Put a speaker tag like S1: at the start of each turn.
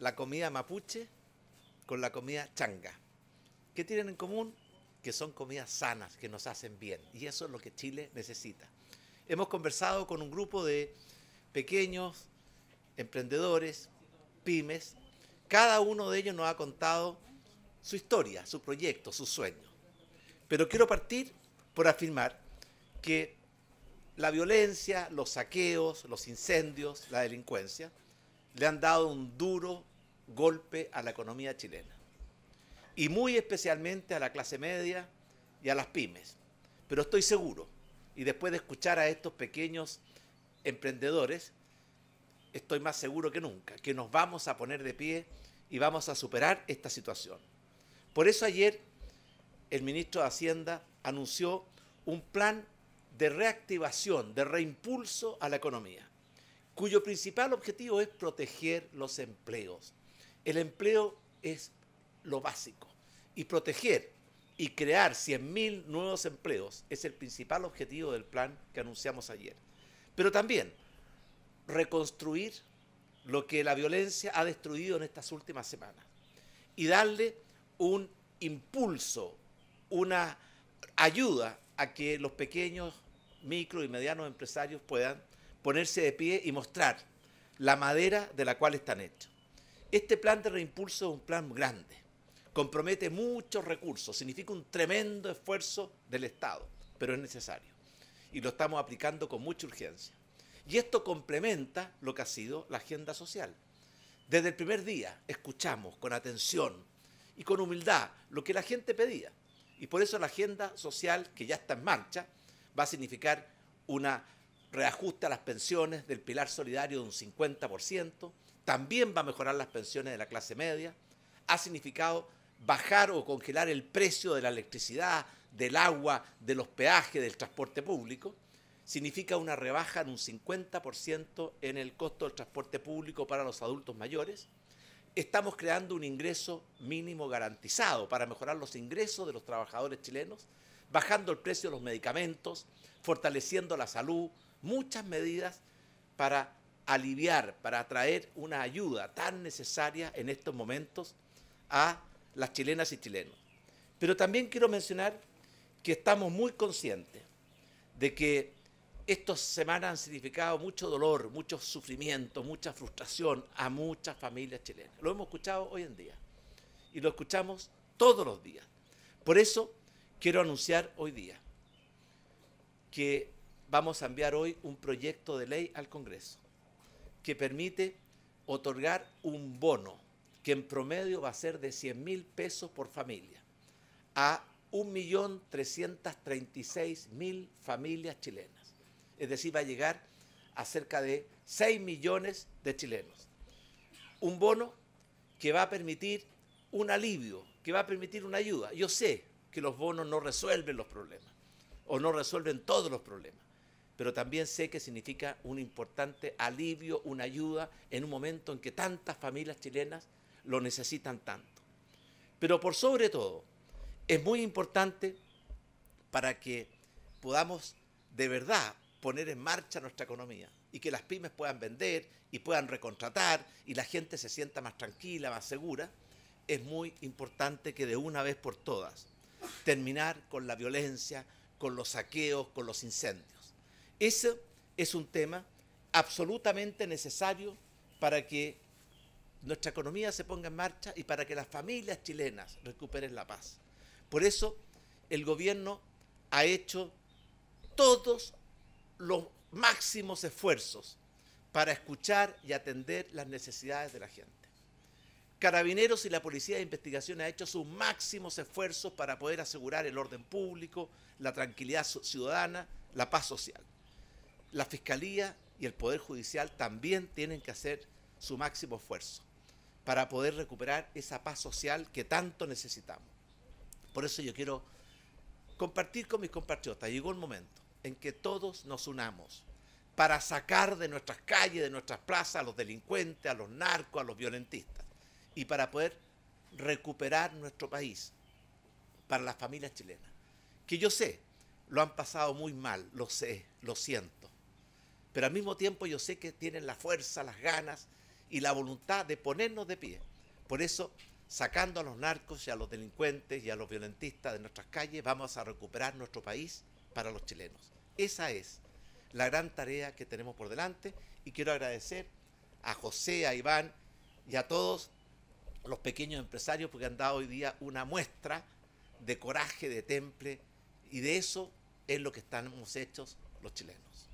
S1: la comida mapuche con la comida changa. ¿Qué tienen en común? Que son comidas sanas, que nos hacen bien. Y eso es lo que Chile necesita. Hemos conversado con un grupo de pequeños emprendedores, pymes. Cada uno de ellos nos ha contado su historia, su proyecto, su sueño. Pero quiero partir por afirmar que la violencia, los saqueos, los incendios, la delincuencia, le han dado un duro golpe a la economía chilena. Y muy especialmente a la clase media y a las pymes. Pero estoy seguro, y después de escuchar a estos pequeños emprendedores, estoy más seguro que nunca, que nos vamos a poner de pie y vamos a superar esta situación. Por eso ayer el ministro de Hacienda anunció un plan de reactivación, de reimpulso a la economía, cuyo principal objetivo es proteger los empleos, el empleo es lo básico y proteger y crear 100.000 nuevos empleos es el principal objetivo del plan que anunciamos ayer. Pero también reconstruir lo que la violencia ha destruido en estas últimas semanas y darle un impulso, una ayuda a que los pequeños, micro y medianos empresarios puedan ponerse de pie y mostrar la madera de la cual están hechos. Este plan de reimpulso es un plan grande, compromete muchos recursos, significa un tremendo esfuerzo del Estado, pero es necesario. Y lo estamos aplicando con mucha urgencia. Y esto complementa lo que ha sido la agenda social. Desde el primer día escuchamos con atención y con humildad lo que la gente pedía. Y por eso la agenda social que ya está en marcha va a significar una reajuste a las pensiones del pilar solidario de un 50%, también va a mejorar las pensiones de la clase media, ha significado bajar o congelar el precio de la electricidad, del agua, de los peajes, del transporte público, significa una rebaja en un 50% en el costo del transporte público para los adultos mayores. Estamos creando un ingreso mínimo garantizado para mejorar los ingresos de los trabajadores chilenos, bajando el precio de los medicamentos, fortaleciendo la salud, muchas medidas para aliviar, para traer una ayuda tan necesaria en estos momentos a las chilenas y chilenos. Pero también quiero mencionar que estamos muy conscientes de que estas semanas han significado mucho dolor, mucho sufrimiento, mucha frustración a muchas familias chilenas. Lo hemos escuchado hoy en día y lo escuchamos todos los días. Por eso quiero anunciar hoy día que vamos a enviar hoy un proyecto de ley al Congreso que permite otorgar un bono que en promedio va a ser de 100 mil pesos por familia a 1.336.000 familias chilenas. Es decir, va a llegar a cerca de 6 millones de chilenos. Un bono que va a permitir un alivio, que va a permitir una ayuda. Yo sé que los bonos no resuelven los problemas o no resuelven todos los problemas, pero también sé que significa un importante alivio, una ayuda en un momento en que tantas familias chilenas lo necesitan tanto. Pero por sobre todo, es muy importante para que podamos de verdad poner en marcha nuestra economía y que las pymes puedan vender y puedan recontratar y la gente se sienta más tranquila, más segura, es muy importante que de una vez por todas terminar con la violencia, con los saqueos, con los incendios. Ese es un tema absolutamente necesario para que nuestra economía se ponga en marcha y para que las familias chilenas recuperen la paz. Por eso el gobierno ha hecho todos los máximos esfuerzos para escuchar y atender las necesidades de la gente. Carabineros y la Policía de Investigación ha hecho sus máximos esfuerzos para poder asegurar el orden público, la tranquilidad ciudadana, la paz social la Fiscalía y el Poder Judicial también tienen que hacer su máximo esfuerzo para poder recuperar esa paz social que tanto necesitamos. Por eso yo quiero compartir con mis compatriotas, llegó el momento en que todos nos unamos para sacar de nuestras calles, de nuestras plazas a los delincuentes, a los narcos, a los violentistas y para poder recuperar nuestro país para las familias chilenas, que yo sé, lo han pasado muy mal, lo sé, lo siento, pero al mismo tiempo yo sé que tienen la fuerza, las ganas y la voluntad de ponernos de pie. Por eso, sacando a los narcos y a los delincuentes y a los violentistas de nuestras calles, vamos a recuperar nuestro país para los chilenos. Esa es la gran tarea que tenemos por delante y quiero agradecer a José, a Iván y a todos los pequeños empresarios porque han dado hoy día una muestra de coraje, de temple y de eso es lo que estamos hechos los chilenos.